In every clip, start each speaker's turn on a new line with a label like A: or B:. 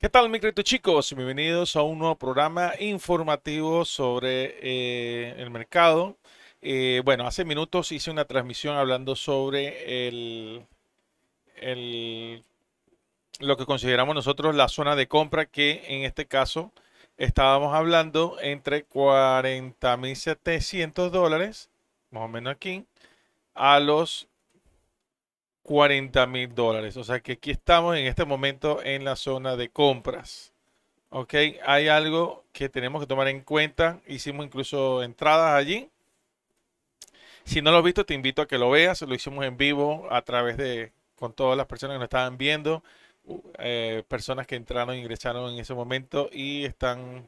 A: ¿Qué tal, mi crédito chicos? Bienvenidos a un nuevo programa informativo sobre eh, el mercado. Eh, bueno, hace minutos hice una transmisión hablando sobre el, lo que consideramos nosotros la zona de compra, que en este caso estábamos hablando entre 40.700 dólares, más o menos aquí, a los 40 mil dólares. O sea que aquí estamos en este momento en la zona de compras. Ok, hay algo que tenemos que tomar en cuenta. Hicimos incluso entradas allí. Si no lo has visto, te invito a que lo veas. Lo hicimos en vivo a través de con todas las personas que nos estaban viendo, eh, personas que entraron, ingresaron en ese momento y están,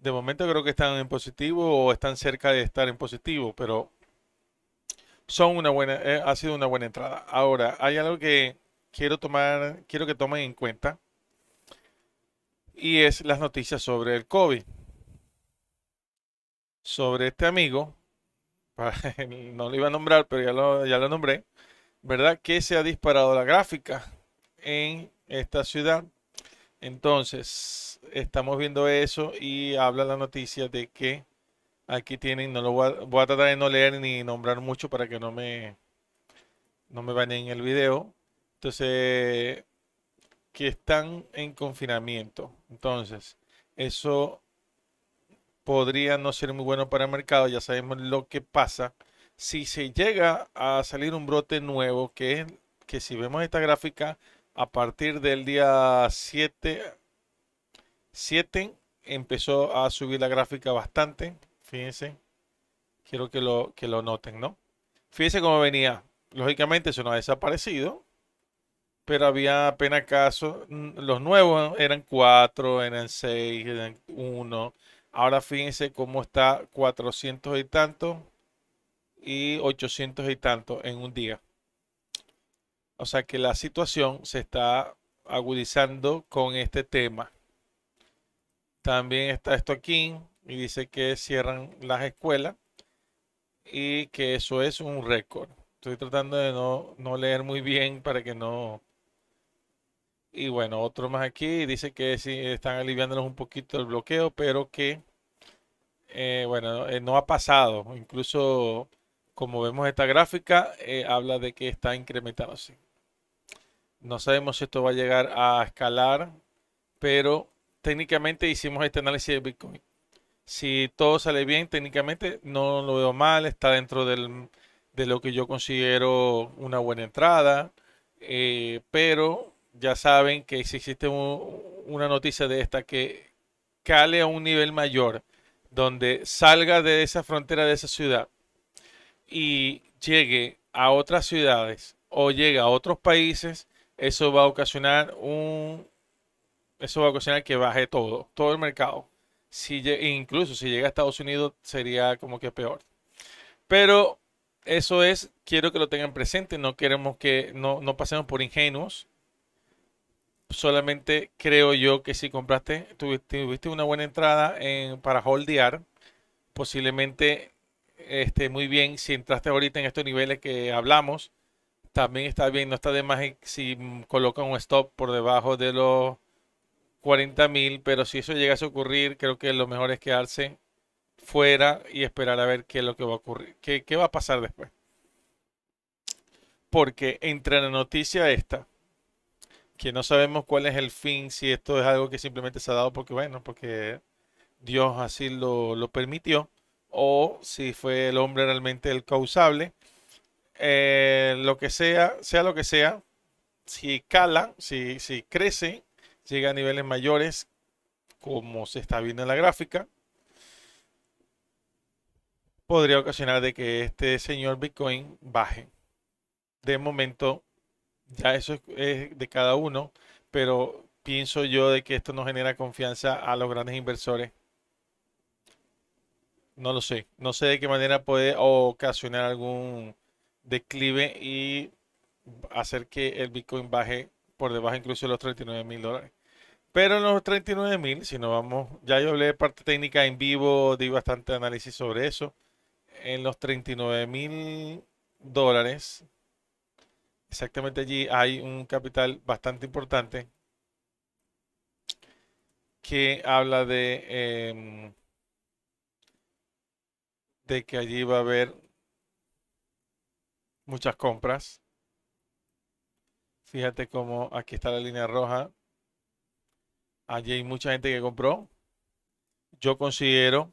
A: de momento creo que están en positivo o están cerca de estar en positivo, pero son una buena, eh, ha sido una buena entrada. Ahora, hay algo que quiero tomar, quiero que tomen en cuenta y es las noticias sobre el COVID. Sobre este amigo, no lo iba a nombrar, pero ya lo, ya lo nombré, ¿verdad? Que se ha disparado la gráfica en esta ciudad. Entonces, estamos viendo eso y habla la noticia de que Aquí tienen, no lo voy a, tratar de no leer ni nombrar mucho para que no me no me baneen el video. Entonces, que están en confinamiento. Entonces, eso podría no ser muy bueno para el mercado. Ya sabemos lo que pasa. Si se llega a salir un brote nuevo, que es que si vemos esta gráfica, a partir del día 7, 7 empezó a subir la gráfica bastante Fíjense. Quiero que lo, que lo noten, ¿no? Fíjense cómo venía. Lógicamente eso no ha desaparecido. Pero había apenas casos. Mm, los nuevos eran 4, eran 6, eran 1. Ahora fíjense cómo está 400 y tanto y 800 y tanto en un día. O sea que la situación se está agudizando con este tema. También está esto aquí, y dice que cierran las escuelas y que eso es un récord. Estoy tratando de no, leer muy bien para que no... Y bueno, otro más aquí dice que sí están aliviándonos un poquito el bloqueo, pero que, eh, bueno, eh, no ha pasado. Incluso, como vemos esta gráfica, eh, habla de que está incrementándose. No sabemos si esto va a llegar a escalar, pero técnicamente hicimos este análisis de Bitcoin. Si todo sale bien técnicamente, no lo veo mal, está dentro de lo que yo considero una buena entrada, eh, pero ya saben que si existe una noticia de esta que cale a un nivel mayor, donde salga de esa frontera de esa ciudad y llegue a otras ciudades o llegue a otros países, eso va a ocasionar un eso va a ocasionar que baje todo, todo el mercado. Si, incluso si llega a Estados Unidos sería como que peor. Pero eso es, quiero que lo tengan presente, no queremos que, no, no pasemos por ingenuos. Solamente creo yo que si compraste, tuviste, una buena entrada para holdear, posiblemente esté muy bien. Si entraste ahorita en estos niveles que hablamos, también está bien, no está de más eh, si colocan un stop por debajo de los 40 mil, pero si eso llega a ocurrir, creo que lo mejor es quedarse fuera y esperar a ver qué es lo que va a ocurrir, qué, va a pasar después. Porque entre la noticia esta, que no sabemos cuál es el fin, si esto es algo que simplemente se ha dado porque, bueno, porque Dios así lo, permitió, o si fue el hombre realmente el causable, eh, lo que sea, sea lo que sea, si cala, si, si crece llega a niveles mayores, como se está viendo en la gráfica, podría ocasionar de que este señor Bitcoin baje. De momento, ya eso es de cada uno, pero pienso yo de que esto no genera confianza a los grandes inversores. No lo sé. No sé de qué manera puede ocasionar algún declive y hacer que el Bitcoin baje por debajo incluso de los 39 mil dólares. Pero en los 39 mil, si no vamos, ya yo hablé de parte técnica en vivo, di bastante análisis sobre eso. En los 39 mil dólares, exactamente allí hay un capital bastante importante que habla de, em, de que allí va a haber muchas compras. Fíjate cómo aquí está la línea roja Allí hay mucha gente que compró. Yo considero,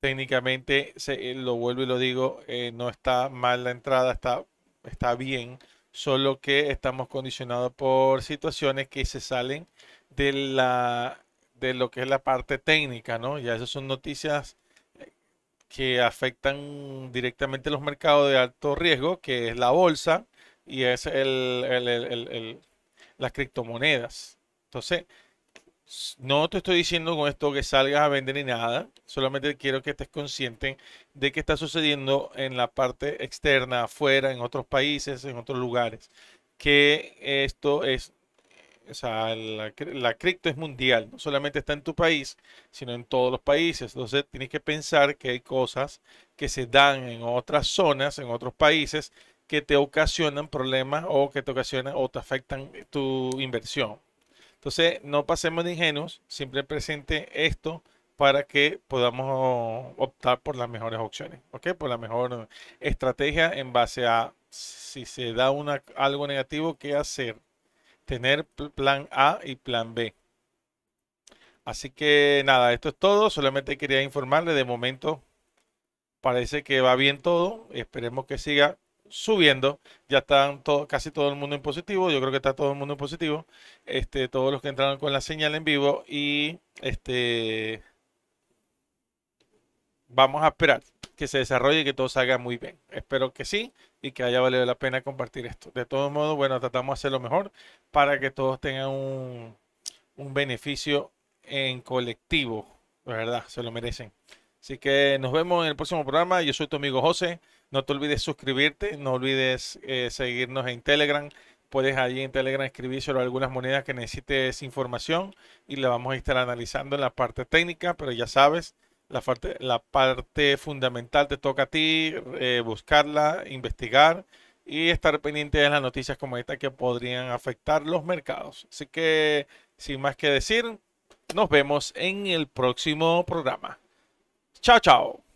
A: técnicamente, se, eh, lo vuelvo y lo digo, eh, no está mal la entrada, está, está bien, solo que estamos condicionados por situaciones que se salen de, la, de lo que es la parte técnica, ¿no? Ya esas son noticias eh, que afectan directamente los mercados de alto riesgo, que es la bolsa y es el, el, las criptomonedas. Entonces, no te estoy diciendo con esto que salgas a vender ni nada, solamente quiero que estés consciente de que está sucediendo en la parte externa, afuera, en otros países, en otros lugares, que esto es, o sea, la, cripto es mundial, no solamente está en tu país, sino en todos los países. Entonces tienes que pensar que hay cosas que se dan en otras zonas, en otros países, que te ocasionan problemas o que te ocasionan o te afectan tu inversión. Entonces, no pasemos de ingenuos, siempre presente esto para que podamos optar por las mejores opciones, ¿ok? Por la mejor estrategia en base a si se da algo negativo, ¿qué hacer? Tener plan A y plan B. Así que nada, esto es todo. Solamente quería informarle de momento. Parece que va bien todo. Esperemos que siga subiendo. Ya están casi todo el mundo en positivo. Yo creo que está todo el mundo en positivo. Este, todos los que entraron con la señal en vivo. Y este vamos a esperar que se desarrolle y que todo salga muy bien. Espero que sí y que haya valido la pena compartir esto. De todos modos, bueno, tratamos de hacer lo mejor para que todos tengan un, un beneficio en colectivo. De verdad, se lo merecen. Así que nos vemos en el próximo programa. Yo soy tu amigo José. No te olvides suscribirte, no olvides eh, seguirnos en Telegram. Puedes allí en Telegram escribir sobre algunas monedas que necesites información y la vamos a estar analizando en la parte técnica, pero ya sabes, la parte, fundamental te toca a ti eh, buscarla, investigar y estar pendiente de las noticias como esta que podrían afectar los mercados. Así que, sin más que decir, nos vemos en el próximo programa. Chao, chao.